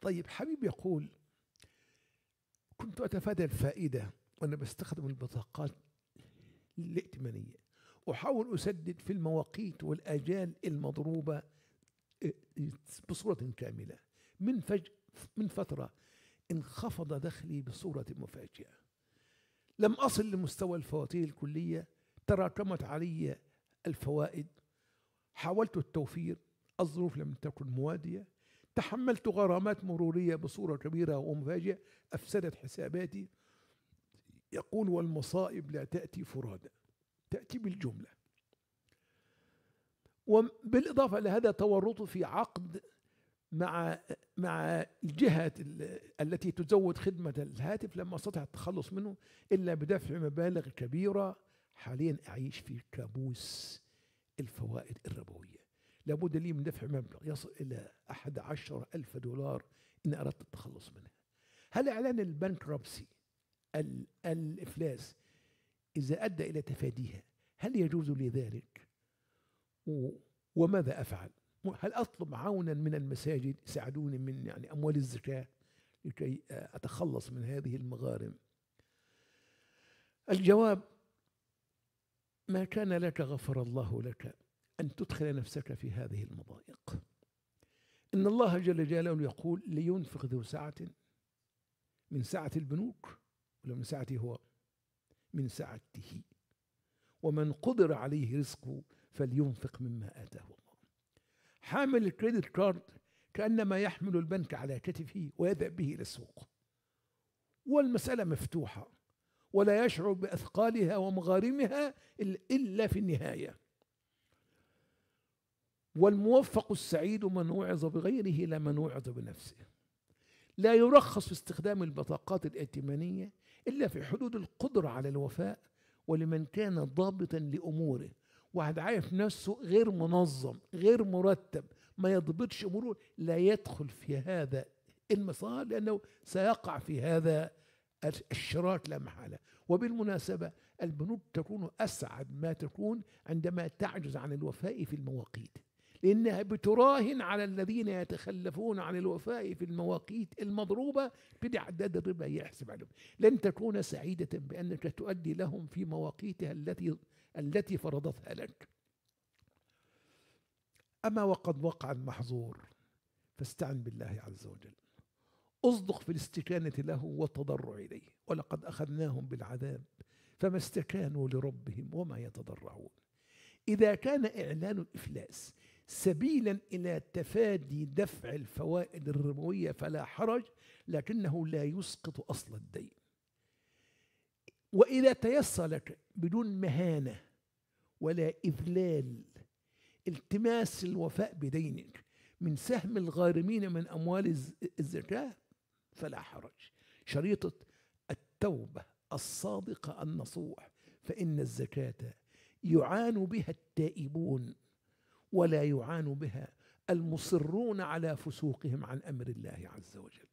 طيب حبيب يقول كنت أتفادى الفائدة وأنا بستخدم البطاقات الائتمانية أحاول أسدد في المواقيت والآجال المضروبة آه، بصورة كاملة من فج من فترة انخفض دخلي بصورة مفاجئة لم أصل لمستوى الفواتير الكلية تراكمت علي الفوائد حاولت التوفير الظروف لم تكن موادية تحملت غرامات مرورية بصورة كبيرة ومفاجئة أفسدت حساباتي يقول والمصائب لا تأتي فرادى تأتي بالجملة وبالإضافة لهذا تورطي في عقد مع مع الجهة التي تزود خدمة الهاتف لما استطع التخلص منه إلا بدفع مبالغ كبيرة حاليا أعيش في كابوس الفوائد الربوية لابد لي من دفع مبلغ يصل إلى أحد عشر ألف دولار إن أردت التخلص منها هل إعلان روبسي الإفلاس إذا أدى إلى تفاديها هل يجوز لي ذلك وماذا أفعل هل أطلب عونا من المساجد يساعدوني من يعني أموال الزكاة لكي آه، أتخلص من هذه المغارم الجواب ما كان لك غفر الله لك أن تدخل نفسك في هذه المضايق إن الله جل جلاله يقول لينفق ذو سعة من سعة البنوك ولا من سعته هو من سعته ومن قدر عليه رزقه فلينفق مما آتاه الله حامل الكريدت كارد كأنما يحمل البنك على كتفه ويذهب به إلى السوق والمسألة مفتوحة ولا يشعر بأثقالها ومغارمها إلا في النهاية والموفق السعيد من وعظ بغيره لا من وعظ بنفسه لا يرخص في استخدام البطاقات الائتمانية إلا في حدود القدرة على الوفاء ولمن كان ضابطا لأموره واحد عارف نفسه غير منظم غير مرتب ما يضبطش أموره لا يدخل في هذا المسار لأنه سيقع في هذا الشراك لا محالة وبالمناسبة البنوك تكون أسعد ما تكون عندما تعجز عن الوفاء في المواقيت لأنها بتراهن على الذين يتخلفون عن الوفاء في المواقيت المضروبة بتعداد الربا يحسب عليهم لن تكون سعيدة بأنك تؤدي لهم في مواقيتها التي التي فرضتها لك أما وقد وقع المحظور فاستعن بالله عز وجل اصدق في الاستكانة له والتضرع إليه ولقد أخذناهم بالعذاب فما استكانوا لربهم وما يتضرعون إذا كان إعلان الإفلاس سبيلا إلى تفادي دفع الفوائد الربوية فلا حرج لكنه لا يسقط أصل الدين وإذا تيسر لك بدون مهانة ولا إذلال التماس الوفاء بدينك من سهم الغارمين من أموال الزكاة فلا حرج شريطة التوبة الصادقة النصوح فإن الزكاة يعان بها التائبون ولا يعان بها المصرون على فسوقهم عن امر الله عز وجل